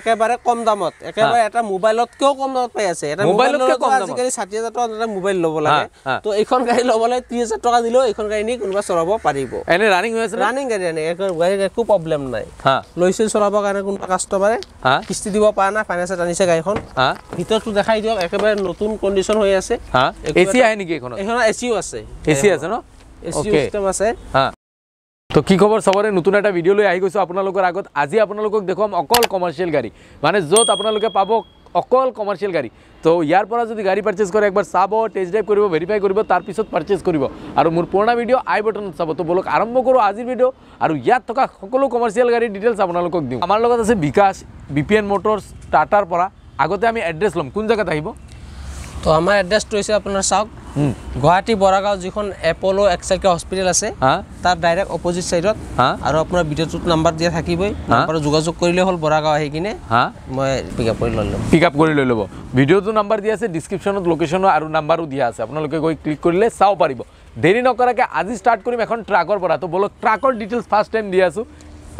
একেবারে কম দামত একেবারে এটা মোবাইলত কেও কম দামত পাই আছে এটা মোবাইলত কেও কম দামত আজি 60000 টাকা এটা মোবাইল লব লাগে তো এখন গাড়ি লবলে 30000 টাকা দিলেও এখন গাড়ি নি কোনবা চলাব পারিব এনে রানিং হয়েছে রানিং গাড়ি এনে এখন গাড়ি কি প্রবলেম নাই হ্যাঁ লইছে চলাব কারণে কোন কাস্টমারে হ্যাঁ কিস্তি দিব পায় না ফাইন্যান্স টানিছে গাড়িখন হ্যাঁ ভিতর তো দেখাই দিও একেবারে নতুন কন্ডিশন হয়ে আছে হ্যাঁ এসি আছে নাকি এখন এখন এসিও আছে এসি আছে না এসি সিস্টেম আছে হ্যাঁ তো কি খবৰ সবৰে নতুন এটা ভিডিঅ' লৈ আহি গৈছোঁ আপোনালোকৰ আগত আজি আপোনালোকক দেখুৱাম অকল কমাৰ্চিয়েল গাড়ী মানে য'ত আপোনালোকে পাব অকল কমাৰ্চিয়েল গাড়ী তো ইয়াৰ পৰা যদি গাড়ী পাৰ্চেছ কৰে একবাৰ চাব টেষ্ট ড্ৰাইভ কৰিব ভেৰিফাই কৰিব তাৰপিছত পাৰ্চেছ কৰিব আৰু মোৰ পুৰণা ভিডিঅ' আই বটনত চাব তো বলক আৰম্ভ কৰোঁ আজিৰ ভিডিঅ' আৰু ইয়াত থকা সকলো কমাৰ্চিয়েল গাড়ীৰ ডিটেইলছ আপোনালোকক দিওঁ আমাৰ লগত আছে Bikash B P N motors টাটাৰ পৰা আগতে আমি এড্ৰেছ ল'ম কোন জেগাত আহিব তো আমাৰ এড্ৰেছটো হৈছে আপোনাৰ চাওক গুৱাহাটী বৰাগাঁও যিখন এপল' এক্সাইকে হস্পিটেল আছে তাৰ ডাইৰেক্ট অপজিট ছাইডত আৰু আপোনাৰ বিদ্যুৎ নাম্বাৰ দিয়া থাকিবই আৰু যোগাযোগ কৰিলে হ'ল বৰাগাঁও আহি কিনে মই পিকআপ কৰি লৈ ল'ম পিকআপ কৰি লৈ ল'ব ভিডিঅ'টো নাম্বাৰ দিয়া আছে ডিছক্ৰিপশ্যনত লোকেশ্যনো আৰু নাম্বাৰো দিয়া আছে আপোনালোকে গৈ ক্লিক কৰিলে চাব পাৰিব দেৰি নকৰাকৈ আজি ষ্টাৰ্ট কৰিম এখন ট্ৰাকৰ পৰা ত' বোলো ট্ৰাকৰ ডিটেইলছ ফাৰ্ষ্ট টাইম দি আছোঁ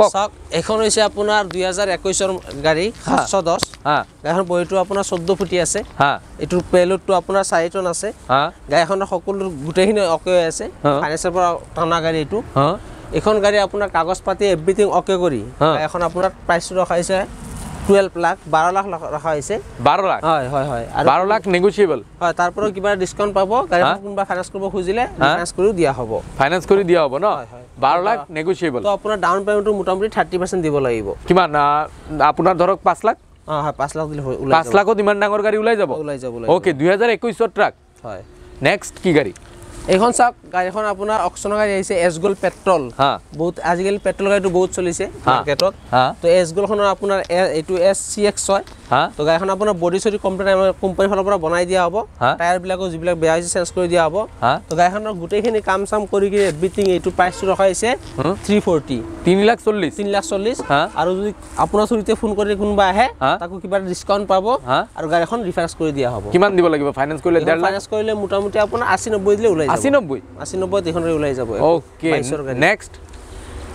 কক এখন হইছে আপোনার 2021 এর গাড়ি 710 হ্যাঁ এখন বইটো আপোনার 14 ফুটি আছে হ্যাঁ এটো পেলোডটো আপোনার 6 টন আছে হ্যাঁ গায়খন সকল গুটেহিন ওকে আছে ফাইনান্সের পর টানা গাড়ি এটো হ্যাঁ এখন গাড়ি আপোনার কাগজ পাতি এভরিথিং ওকে করি এখন আপোনার প্রাইস রাখাইছে 12 লাখ 12 লাখ রাখাইছে 12 লাখ হয় হয় হয় আর 12 লাখ নেগোসিয়েবল হয় তারপরও কিবা ডিসকাউন্ট পাবো গাড়ি কোনবা ফাইনান্স করব খুজিলে ফাইনান্স করি দিয়া হবো ফাইনান্স করি দিয়া হবো না হয় হয় 12 লাখ নেগোসিয়েবল তো আপোনাৰ ডাউন পেমেন্টটো মোটামুটি 30% দিব লাগিব কিমান আপোনাৰ ধৰক 5 লাখ হয় 5 লাখ দিলে ওলাই 5 লাখত ইমান ডাঙৰ গাড়ী ওলাই যাব ওলাই যাব ওকে 2021ৰ ট্ৰাক হয় নেক্সট কি গাড়ী এইখন চাওক গাড়ীখন আপোনাৰ অকশ্যন গাড়ী আহিছে এছগোল পেট্ৰল বহুত আজিকালি পেট্ৰল গাড়ীটো বহুত চলিছে মাৰ্কেটত তো এছগোলখনৰ আপোনাৰ এইটো এছ চি এক্স হয় তো গাড়ীখন আপোনাৰ বডি চডি কমপ্লিট কোম্পানীৰ ফালৰ পৰা বনাই দিয়া হ'ব টায়াৰবিলাকো যিবিলাক বেয়া হৈছে চেঞ্জ কৰি দিয়া হ'ব তো গাড়ীখনৰ গোটেইখিনি কাম চাম কৰি কি এভ্ৰিথিং এইটো প্ৰাইচটো ৰখাইছে থ্ৰী ফৰ্টি তিনি লাখ চল্লিছ তিনি লাখ চল্লিছ আৰু যদি আপোনাৰ চুৰিতে ফোন কৰি কোনোবা আহে তাকো কিবা এটা ডিছকাউণ্ট পাব আৰু গাড়ীখন ৰিফাৰেন্স কৰি দিয়া হ'ব কিমান দিব লাগিব ফাইনেন্স কৰিলে ফাইনেন্স কৰিলে মোটামুটি আপোনাৰ আশী নব্বৈ দিলে ওলাই আশী নব্বৈ আশী নব্বৈত এইখনৰে ওলাই যাব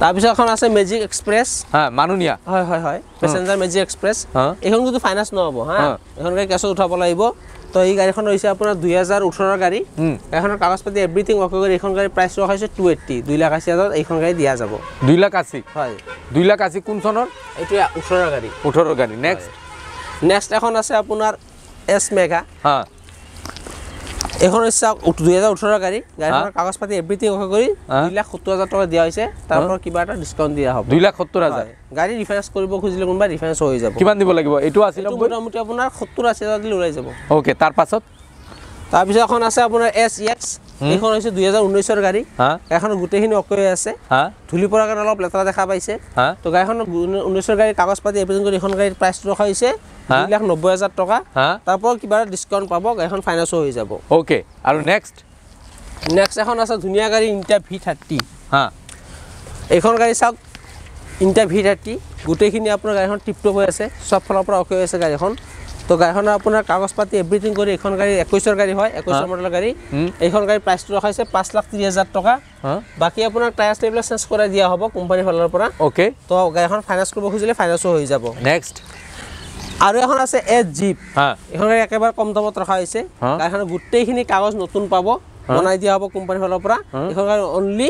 তাৰপিছত এখন আছে মেজিক এক্সপ্ৰেছ হয় মানুহীয়া হয় হয় হয় পেচেঞ্জাৰ মেজিক এক্সপ্ৰেছ এইখন কিন্তু ফাইনেন্স নহ'ব হা এইখন গাড়ী কেছত উঠাব লাগিব তো এই গাড়ীখন হৈছে আপোনাৰ দুই হাজাৰ ওঠৰৰ গাড়ী এখনৰ কাগজ পাতি এভ্ৰিথিং ৱৰ্ক কৰি এইখন গাড়ী প্ৰাইচ ৰখা হৈছে টু এইটি দুই লাখ আশী হাজাৰত এইখন গাড়ী দিয়া যাব দুই লাখ আশী হয় দুই লাখ আশী কোনখনৰ এইটো ওঠৰৰ গাড়ী ওঠৰৰ গাড়ী নেক্সট নেক্সট এখন আছে আপোনাৰ এছ মেগা হা এখন হৈছে দুই হাজাৰ ওঠৰ গাড়ী গাড়ীখনৰ কাগজ পাতি এভ্ৰিথিং অ'কে কৰি দুই লাখ সত্তৰ হাজাৰ টকা দিয়া হৈছে তাৰ পৰা কিবা এটা ডিছকাউণ্ট দিয়া হ'ব দুই লাখ সত্তৰ হাজাৰ গাড়ী ৰিফাৰেঞ্চ কৰিব খুজিলে কোনোবা ৰিফাৰেঞ্চ হৈ যাব কিমান দিব লাগিব এইটো আছিল মোটামুটি আপোনাৰ সত্তৰ আশী হাজাৰ দিলে ওলাই যাব অ'কে তাৰপাছত তাৰপিছত এখন আছে আপোনাৰ এছ এক্স e এইখন হৈছে দুই হাজাৰ উনৈশৰ গাড়ী গাড়ীখন গোটেইখিনি অকৈ আছে ধূলি পৰাৰ কাৰণে অলপ লেতেৰা দেখা পাইছে তো গাড়ীখন উনৈশৰ গাড়ী কাগজ পাতি এভিজন কৰি এইখন গাড়ীৰ প্ৰাইচটো ৰখা হৈছে দুই লাখ নব্বৈ হাজাৰ টকা তাৰপৰা কিবা ডিস্কাউণ্ট পাব গাড়ীখন ফাইনেন্সো হৈ যাব অ'কে আৰু নেক্সট নেক্সট এখন আছে ধুনীয়া গাড়ী ইণ্টাৰ ভি থাৰ্টি এইখন গাড়ী চাওক ইণ্টাৰ ভি থাৰ্টি গোটেইখিনি আপোনাৰ গাড়ীখন টিপটপ হৈ আছে চবফালৰ পৰা অকৈ আছে গাড়ীখন তো গাড়ীখনৰ আপোনাৰ কাগজ পাতি এভ্ৰিথিং কৰি এইখন গাড়ী একৈছৰ গাড়ী হয় একৈছৰ মডেলৰ গাড়ী এইখন গাড়ী প্ৰাইচটো ৰখাইছে পাঁচ লাখ ত্ৰিছ হাজাৰ টকা বাকী আপোনাৰ টায়াৰ টাইবিলাক চেঞ্জ কৰাই দিয়া হ'ব কোম্পানীৰ ফালৰ পৰা অ'কে তো গাড়ীখন ফাইনেন্স কৰিব খুজিলে ফাইনেন্সো হৈ যাব নেক্সট আৰু এখন আছে এছ জিপ এইখন গাড়ী একেবাৰে কম দামত ৰখা হৈছে গাড়ীখনৰ গোটেইখিনি কাগজ নতুন পাব বনাই দিয়া হ'ব কোম্পানীৰ ফালৰ পৰা এইখন গাড়ী অনলি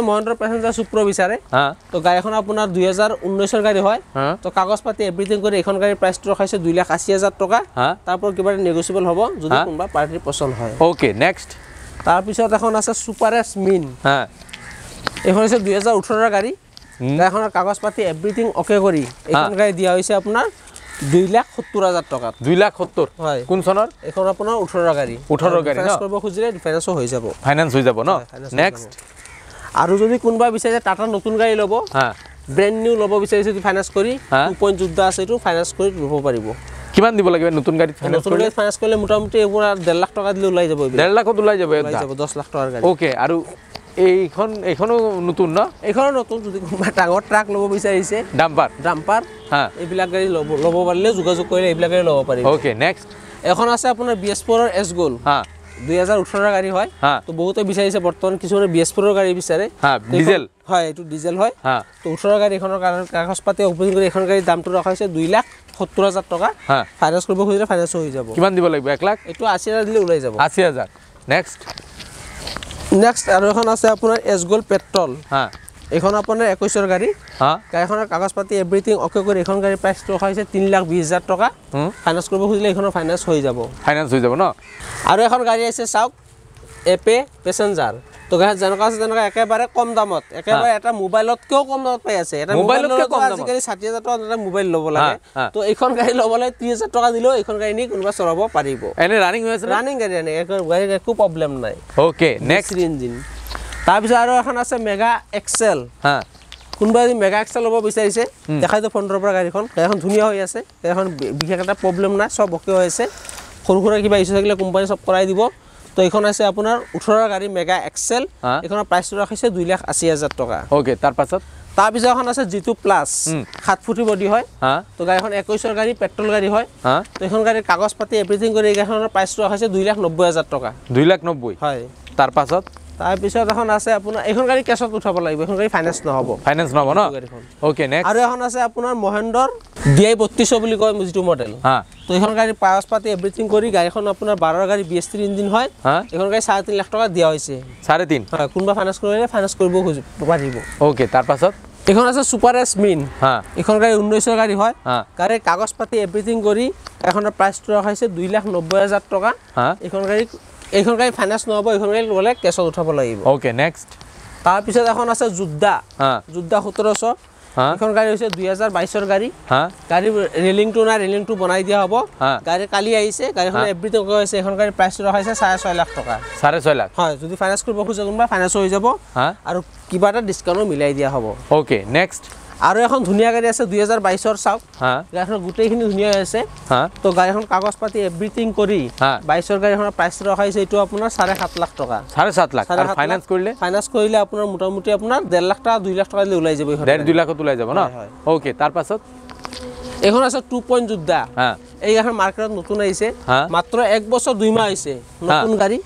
আগতে মহেন্দ্ৰ পেচেঞ্জাৰ চুপ্ৰ বিচাৰে তো গাড়ীখন আপোনাৰ দুই হাজাৰ ঊনৈছৰ গাড়ী হয় তো কাগজ পাতি এভ্ৰিথিং কৰি এইখন গাড়ীৰ প্ৰাইচটো ৰখাইছে দুই লাখ আশী হাজাৰ টকা তাৰ ওপৰত কিবা এটা নেগচিয়েবল হ'ব যদি কোনোবা পাৰ্টিৰ পচন্দ হয় অ'কে নেক্সট তাৰপিছত এখন আছে ছুপাৰ এছ মিন এইখন হৈছে দুই হাজাৰ ওঠৰৰ গাড়ী গাড়ীখনৰ কাগজ পাতি এভ্ৰিথিং অ'কে কৰি এইখন গাড়ী দিয়া হৈছে আপোনাৰ দুই লাখ সত্তৰ হাজাৰ টকাত দুই লাখ সত্তৰ হয় কোনখনৰ এইখন আপোনাৰ ওঠৰ গাড়ী ওঠৰ গাড়ী কৰিব খুজিলে ফাইনেন্স হৈ যাব ফাইনেন্স হৈ যাব ন নেক্সট আৰু যদি কোনোবাই বিচাৰিছে টাটা নতুন গাড়ী ল'ব ব্ৰেণ্ড নিউ ল'ব বিচাৰিছে যদি ফাইনেন্স কৰি টু পইণ্ট যোদ্ধা আছে এইটো ফাইনেন্স কৰি ল'ব পাৰিব কিমান দিব লাগিব নতুন গাড়ীত নতুন গাড়ীত ফাইনেন্স কৰিলে মোটামুটি এইবোৰ আৰু ডেৰ লাখ টকা দিলে ওলাই যাব ডেৰ লাখত ওলাই যাব দহ লাখ টকাৰ গাড়ী অ'কে আৰু এইখন এইখনো নতুন ন এইখনো নতুন যদি কোনোবা ডাঙৰ ট্ৰাক ল'ব বিচাৰিছে ডাম্পাৰ ডাম্পাৰ এইবিলাক গাড়ী ল'ব ল'ব পাৰিলে যোগাযোগ কৰিলে এইবিলাক গাড়ী ল'ব পাৰিব অ'কে নেক্সট এখন আছে আপোনাৰ বি এছ ফ'ৰৰ এছ গ'ল্ড 2018 গাড়ি হয় তো বহুতে বিচাৰিছে বৰ্তমান কিছুৰে বিএছ4ৰ গাড়ি বিচাৰে হ্যাঁ ডিজেল হয় এটো ডিজেল হয় তো 18 গাড়িখনৰ কাৰণ কাগজ পাতি উপস্থিত কৰি এখন গাড়ি দামটো ৰখা হৈছে 2 লাখ 70000 টকা হ্যাঁ ফাইনান্স কৰিব খুজিলে ফাইনান্স হৈ যাব কিমান দিব লাগিব 1 লাখ এটো 80000 দিলে ওলাই যাব 80000 নেক্সট নেক্সট আৰু এখন আছে আপোনাৰ এছগোল পেট্ৰোল হ্যাঁ এখন আপোনাৰ একৈছৰ গাড়ী গাড়ীখনৰ কাগজ পাতি এভ্ৰিথিং অকে কৰি এখন গাড়ী প্ৰাইচটো হৈছে তিনি লাখ বিশ হাজাৰ টকা ফাইনেন্স কৰিব খুজিলে এইখনৰ ফাইনেন্স হৈ যাব ফাইনেন্স হৈ যাব ন আৰু এখন গাড়ী আছে চাওক এপে পেচেঞ্জাৰ তো যেনেকুৱা আছে তেনেকুৱা একেবাৰে কম দামত একেবাৰে এটা মোবাইলতকৈও কম দামত পাই আছে এটা মোবাইলতকৈ কম আজিকালি ষাঠি হাজাৰ টকাত এটা মোবাইল ল'ব লাগে তো এইখন গাড়ী ল'বলৈ ত্ৰিছ টকা দিলেও এইখন গাড়ী নি কোনোবা চলাব পাৰিব এনেই ৰানিং হৈ আছে ৰানিং গাড়ী এনেকৈ একো প্ৰব্লেম নাই অ'কে নেক্সট ইঞ্জিন তাৰপিছত আৰু এখন আছে মেগা এক্সেল কোনোবা যদি মেগা এক্সেল ল'ব বিচাৰিছে দেখাইতো ফোনৰ পৰা গাড়ীখন গাড়ীখন ধুনীয়া হৈ আছে এখন বিশেষ এটা প্ৰব্লেম নাই চব অ'কে হৈ আছে সৰু সুৰা কিবা ইচ্যু থাকিলে কোম্পানীয়ে চব কৰাই দিব তো এইখন আছে আপোনাৰ ওঠৰ গাড়ী মেগা এক্সেল এইখনৰ প্ৰাইচটো ৰাখিছে দুই লাখ আশী হাজাৰ টকা অ'কে তাৰপাছত তাৰপিছত এখন আছে জিটো প্লাছ সাত ফুটি বডি হয় তো গাড়ীখন একৈছৰ গাড়ী পেট্ৰল গাড়ী হয় তো এইখন গাড়ীৰ কাগজ পাতি এভ্ৰিথিং কৰি এইখনৰ প্ৰাইচটো ৰখাইছে দুই লাখ নব্বৈ হাজাৰ টকা দুই লাখ নব্বৈ হয় তাৰপাছত তারপর এখন আছে আপনার এখন গাড়ি ক্যাশত উঠাব লাগবে এখন গাড়ি ফাইন্যান্স নহব ফাইন্যান্স নহব ওকে নেক্সট আর এখন আছে আপনার মহেন্দ্র ডি আই বত্রিশশো বলে কয় যে মডেল হ্যাঁ তো এখন গাড়ি পায়স পাতি এভরিথিং করে গাড়িখন আপনার বারোর গাড়ি বিএস থ্রি ইঞ্জিন হয় হ্যাঁ এখন গাড়ি সাড়ে তিন লাখ টাকা দিয়া হয়েছে সাড়ে তিন হ্যাঁ কোনবা ফাইন্যান্স করবেন ফাইন্যান্স করব পারিব ওকে তারপর এখন আছে সুপার এস মিন হ্যাঁ এখন গাড়ি উনৈশশো গাড়ি হয় হ্যাঁ গাড়ি কাগজ পাতি এভরিথিং করে এখন প্রাইসটা রাখা দুই লাখ নব্বৈ হাজাৰ টকা হ্যাঁ এখন গাড়ি এইখন গাড়ী ফাইনেন্স নহ'ব এইখন গাড়ী ল'লে কেছত উঠাব লাগিব অ'কে নেক্সট তাৰপিছত এখন আছে যোদ্ধা যোদ্ধা সোতৰশ এইখন গাড়ী হৈছে দুই হাজাৰ বাইছৰ গাড়ী গাড়ী ৰেলিংটো নাই ৰেলিংটো বনাই দিয়া হ'ব গাড়ী কালি আহিছে গাড়ীখন এভ্ৰিথিং কৈ আছে এইখন গাড়ীৰ প্ৰাইচটো ৰখা হৈছে চাৰে ছয় লাখ টকা চাৰে ছয় লাখ হয় যদি ফাইনেন্স কৰিব খোজে কোনোবা ফাইনেন্স হৈ যাব আৰু কিবা এটা ডিছকাউণ্টো মিলাই দিয়া হ'ব অ'কে নেক্সট আৰু এখন ধুনীয়া গাড়ী আছে দুহেজাৰ বাইছৰ চাওক গাড়ীখন গোটেইখিনি ধুনীয়া হৈ আছে তো গাড়ীখন কাগজ পাতি এভ্ৰিথিং কৰি বাইছৰ গাড়ীখনৰ প্ৰাইচ ৰখা হৈছে এইটো আপোনাৰ চাৰে সাত লাখ টকা চাৰে সাত লাখ ফাইনেন্স কৰিলে ফাইনেন্স কৰিলে আপোনাৰ মোটামুটি আপোনাৰ ডেৰ লাখ টকা দুই লাখ টকা ওলাই যাব ওলাই যাব ন অ'কে তাৰ এইখন আছে টু পইণ্ট যোদ্ধা এই গাড়ীখন মাৰ্কেটত নতুন আহিছে মাত্ৰ এক বছৰ দুই মাহ আহিছে নতুন গাড়ী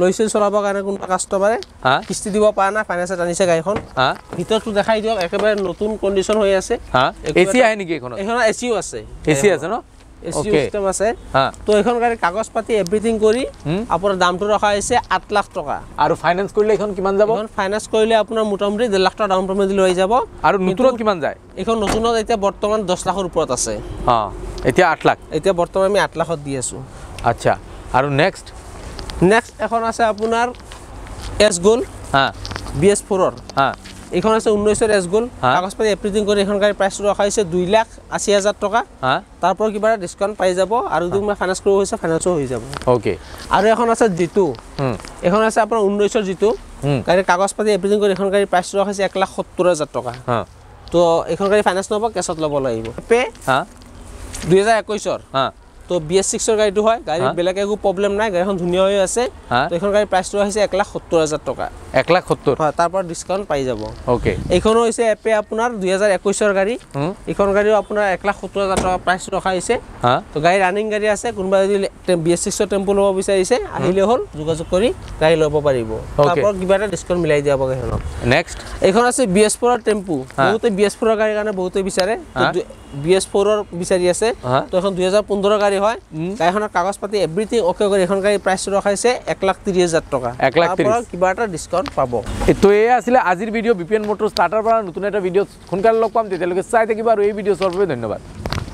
লৈছে চলাবৰ কাৰণে কোনোবা কাষ্টমাৰে কিস্তি দিব পৰা নাই ফাইনেন্সত আনিছে গাড়ীখন ভিতৰতো দেখাই দিয়ক একেবাৰে নতুন কণ্ডিশ্যন হৈ আছে এ চি আহে নেকি এইখন এইখন চিও আছে এ চি আছে ন এসি সিস্টেম আছে তো এখন গাড়ি কাগজ পাতি এভরিথিং করি আপোন দামটো রাখা হইছে 8 লাখ টাকা আর ফাইনান্স কইলে এখন কিমান যাব এখন ফাইনান্স কইলে আপোনাৰ মোটামুটি 1 লাখ টাকা ডাউন পেমেন্ট লৈ যাব আৰ নতুনত কিমান যায় এখন নতুনত এটা বৰ্তমান 10 লাখৰ ওপৰত আছে হ্যাঁ এতিয়া 8 লাখ এতিয়া বর্তমান আমি 8 লাখত দি আছো আচ্ছা আর নেক্সট নেক্সট এখন আছে আপোনাৰ এস গোল হ্যাঁ বিএস 4 অৰ হ্যাঁ এইখন আছে উনৈশৰ এছ গ'ল কাগজ পাতি এপ্ৰিটিং কৰি এইখন গাড়ীৰ প্ৰাইচটো ৰখা হৈছে দুই লাখ আশী হাজাৰ টকা তাৰ পৰা কিবা ডিছকাউণ্ট পাই যাব আৰু যদি মই ফাইনেন্স কৰিব হৈছে ফাইনেন্সো হৈ যাব অ'কে আৰু এখন আছে জিটো এইখন আছে আপোনাৰ উনৈশৰ জিটো গাড়ীৰ কাগজ পাতি এপ্ৰিটিং কৰি এইখন গাড়ীৰ প্ৰাইচটো ৰখা হৈছে এক লাখ সত্তৰ হাজাৰ টকা তো এইখন গাড়ী ফাইনেন্স নহ'ব কেছত ল'ব লাগিব পে দুহেজাৰ একৈছৰ তো বিএছ ছিক্সৰ গাড়ীটো হয় গাড়ী বেলেগ একো প্ৰব্লেম নাই গাড়ীখন ধুনীয়া হৈ আছে তো এইখন গাড়ীৰ প্ৰাইচটো আহিছে এক লাখ সত্তৰ হাজাৰ টকা এক লাখ সত্তৰ হয় তাৰ পৰা ডিছকাউণ্ট পাই যাব অ'কে এইখনো হৈছে এপে আপোনাৰ দুহেজাৰ একৈছৰ গাড়ী এইখন গাড়ীও আপোনাৰ এক লাখ সত্তৰ হাজাৰ টকা প্ৰাইচটো ৰখা হৈছে তো গাড়ী ৰানিং গাড়ী আছে কোনোবা যদি বি এছ ছিক্সৰ টেম্পু ল'ব বিচাৰিছে আহিলে হ'ল যোগাযোগ কৰি গাড়ী ল'ব পাৰিব তাৰপৰা কিবা এটা ডিছকাউণ্ট মিলাই দিয়া পাব সেইখনক নেক্সট এইখন আছে বি এছ ফ'ৰৰ টেম্পু বহুতে বি এছ ফ'ৰৰ গাড়ীৰ কাৰণে বহুতে বিচাৰে বি এছ ফ'ৰৰ বিচাৰি আছে তো এইখন দুহেজাৰ পোন্ধৰ গাড়ী হয় গাড়ীখনৰ কাগজ পাতি এভ্ৰিথিং অ'কে কৰি এখন গাড়ী প্ৰাইচটো ৰখাইছে এক লাখ ত্ৰিছ হাজাৰ টকা এক লাখ টকা কিবা এটা ডিছকাউণ্ট পাব তো এয়া আছিলে আজিৰ video' B P N motor ষ্টাৰ্টাৰ পৰা নতুন এটা ভিডিঅ' সোনকালে লগ পাম তেতিয়ালৈকে চাই থাকিব আৰু এই ভিডিঅ' চোৱাৰ বাবে ধন্যবাদ